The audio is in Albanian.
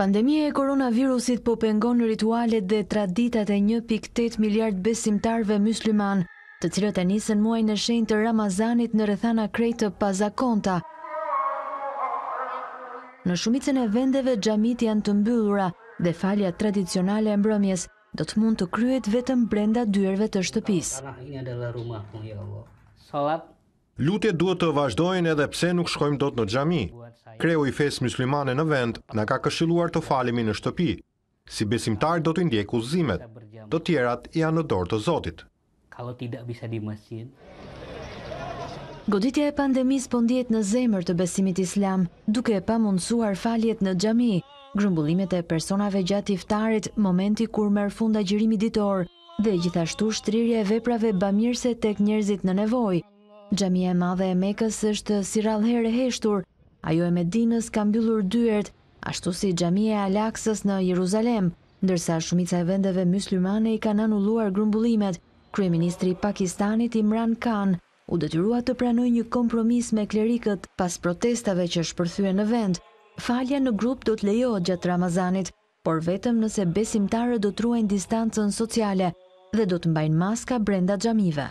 Pandemia e koronavirusit po pengon në ritualet dhe traditat e 1.8 miliard besimtarve musliman, të cilët e nisen muaj në shenjë të Ramazanit në rëthana krejtë të pazakonta. Në shumicën e vendeve gjamit janë të mbyllura dhe falja tradicionale e mbrëmjes do të mund të kryet vetëm brenda dyerve të shtëpis. Lutet duhet të vazhdojnë edhe pse nuk shkojmë do të në gjamit kreu i fesë muslimane në vend, në ka këshiluar të falimi në shtëpi. Si besimtar do të ndjeku zimet, do tjerat janë në dorë të Zotit. Goditja e pandemis po në zemër të besimit islam, duke e pa mundësuar faljet në gjami, grumbullimet e personave gjatë iftarit, momenti kur mërë funda gjirimi ditor, dhe gjithashtu shtrirje e veprave bamirse tek njerëzit në nevoj. Gjamia e madhe e mekës është si rallëherë e heshtur, Ajo e Medinës ka mbyllur dyert ashtu si Xhamia e al në Jeruzalem, ndërsa shumica e vendeve myslimane i kanë anulluar grumbullimet. Kryeministri i Pakistanit Imran Khan u detyrua të pranojë një kompromis me klerikët pas protestave që shpërthyen në vend. Falja në grup do të lejohet gjatë Ramazanit, por vetëm nëse besimtarët do të ruajnë distancën sociale dhe do të mbajnë maska brenda xhamive.